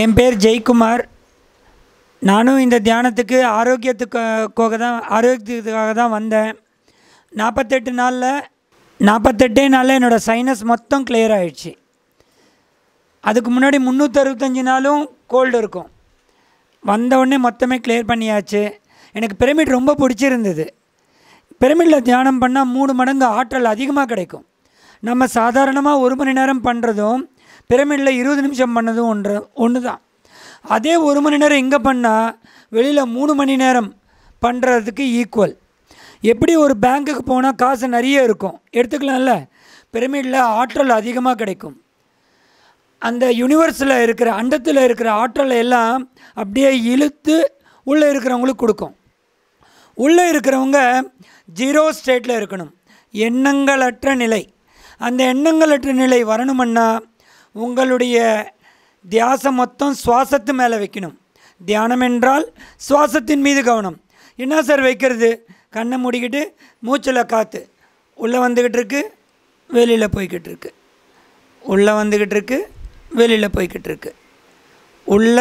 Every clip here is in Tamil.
என் பேர் ஜெய்குமார் நானும் இந்த தியானத்துக்கு ஆரோக்கியத்துக்காக தான் ஆரோக்கியத்துக்காக தான் வந்தேன் நாற்பத்தெட்டு நாளில் நாற்பத்தெட்டே நாளில் என்னோடய சைனஸ் மொத்தம் கிளியர் ஆகிடுச்சு அதுக்கு முன்னாடி முந்நூற்றறுபத்தஞ்சு நாளும் கோல்டு இருக்கும் வந்தவுடனே மொத்தமே கிளியர் பண்ணியாச்சு எனக்கு பிரமிட் ரொம்ப பிடிச்சிருந்தது பிரமிடில் தியானம் பண்ணால் மூணு மடங்கு ஆற்றல் அதிகமாக கிடைக்கும் நம்ம சாதாரணமாக ஒரு மணி நேரம் பண்ணுறதும் பிரமிடில் இருபது நிமிஷம் பண்ணதும் ஒன்று ஒன்று தான் அதே ஒரு மணி நேரம் இங்கே பண்ணால் வெளியில் மூணு மணி நேரம் பண்ணுறதுக்கு ஈக்குவல் எப்படி ஒரு பேங்க்குக்கு போனால் காசு நிறைய இருக்கும் எடுத்துக்கலாம்ல பிரமிடில் ஆற்றல் அதிகமாக கிடைக்கும் அந்த யூனிவர்ஸில் இருக்கிற அண்டத்தில் இருக்கிற ஆற்றலை எல்லாம் அப்படியே இழுத்து உள்ளே இருக்கிறவங்களுக்கு கொடுக்கும் உள்ளே இருக்கிறவங்க ஜீரோ ஸ்டேட்டில் இருக்கணும் எண்ணங்களற்ற நிலை அந்த எண்ணங்களற்ற நிலை வரணுமன்னா உங்களுடைய தியாசம் மொத்தம் சுவாசத்து மேலே வைக்கணும் தியானம் என்றால் சுவாசத்தின் மீது கவனம் என்ன சார் வைக்கிறது கண்ணை மூடிக்கிட்டு மூச்சில் காற்று உள்ளே வந்துக்கிட்டு இருக்கு வெளியில் போய்கிட்டு இருக்கு உள்ளே வந்துக்கிட்டு இருக்கு வெளியில் போய்கிட்டு இருக்கு உள்ள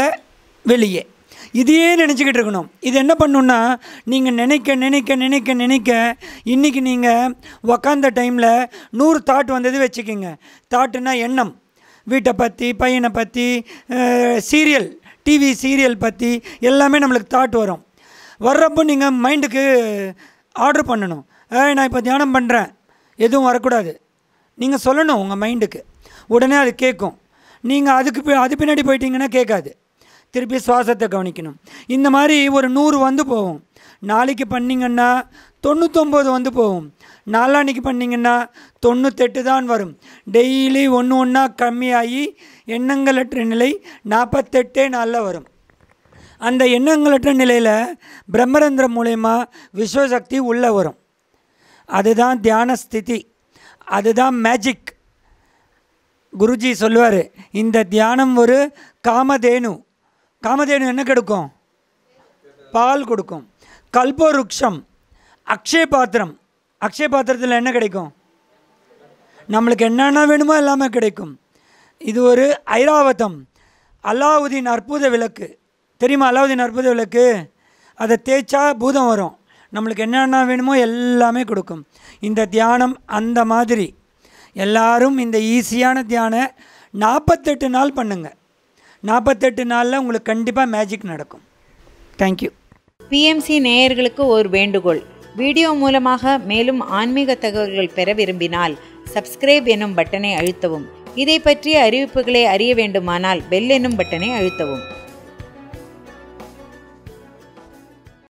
வெளியே இதையே நினச்சிக்கிட்டு இருக்கணும் இது என்ன பண்ணுன்னா நீங்கள் நினைக்க நினைக்க நினைக்க நினைக்க இன்றைக்கி நீங்கள் உக்காந்த டைமில் நூறு தாட் வந்தது வச்சுக்கிங்க தாட்டுன்னா எண்ணம் வீட்டை பற்றி பையனை பற்றி சீரியல் டிவி சீரியல் பற்றி எல்லாமே நம்மளுக்கு தாட் வரும் வர்றப்போ நீங்கள் மைண்டுக்கு ஆர்டர் பண்ணணும் நான் இப்போ தியானம் பண்ணுறேன் எதுவும் வரக்கூடாது நீங்கள் சொல்லணும் உங்கள் மைண்டுக்கு உடனே அது கேட்கும் நீங்கள் அதுக்கு அது பின்னாடி போயிட்டீங்கன்னா கேட்காது திருப்பி சுவாசத்தை கவனிக்கணும் இந்த மாதிரி ஒரு நூறு வந்து போகும் நாளைக்கு பண்ணிங்கன்னா தொண்ணூத்தொம்பது வந்து போகும் நாளான்னைக்கு பண்ணிங்கன்னா தொண்ணூத்தெட்டு தான் வரும் டெய்லி ஒன்று ஒன்றா கம்மியாகி எண்ணங்களற்ற நிலை நாற்பத்தெட்டே நாளில் வரும் அந்த எண்ணங்களற்ற நிலையில் பிரம்மரந்திரம் மூலயமா விஸ்வசக்தி உள்ளே வரும் அதுதான் தியான ஸ்திதி அதுதான் மேஜிக் குருஜி சொல்லுவார் இந்த தியானம் ஒரு காமதேனு காமதேனு என்ன கெடுக்கும் பால் கொடுக்கும் கல்போருக்ஷம் அக்ஷய பாத்திரம் அக்ஷய பாத்திரத்தில் என்ன கிடைக்கும் நம்மளுக்கு என்னென்ன வேணுமோ எல்லாமே கிடைக்கும் இது ஒரு ஐராவதம் அலாவுதீன் அற்புத விளக்கு தெரியுமா அலாவுதீன் அற்புத விளக்கு அதை தேய்ச்சா பூதம் வரும் நம்மளுக்கு என்னென்ன வேணுமோ எல்லாமே கொடுக்கும் இந்த தியானம் அந்த மாதிரி எல்லாரும் இந்த ஈஸியான தியான நாற்பத்தெட்டு நாள் பண்ணுங்கள் நாற்பத்தெட்டு நாளில் உங்களுக்கு கண்டிப்பாக மேஜிக் நடக்கும் தேங்க்யூ பிஎம்சி நேயர்களுக்கு ஒரு வேண்டுகோள் வீடியோ மூலமாக மேலும் ஆன்மீக தகவல்கள் பெற விரும்பினால் சப்ஸ்கிரைப் எனும் பட்டனை அழுத்தவும் இதை பற்றிய அறிவிப்புகளை அறிய வேண்டுமானால் பெல் எனும் பட்டனை அழுத்தவும்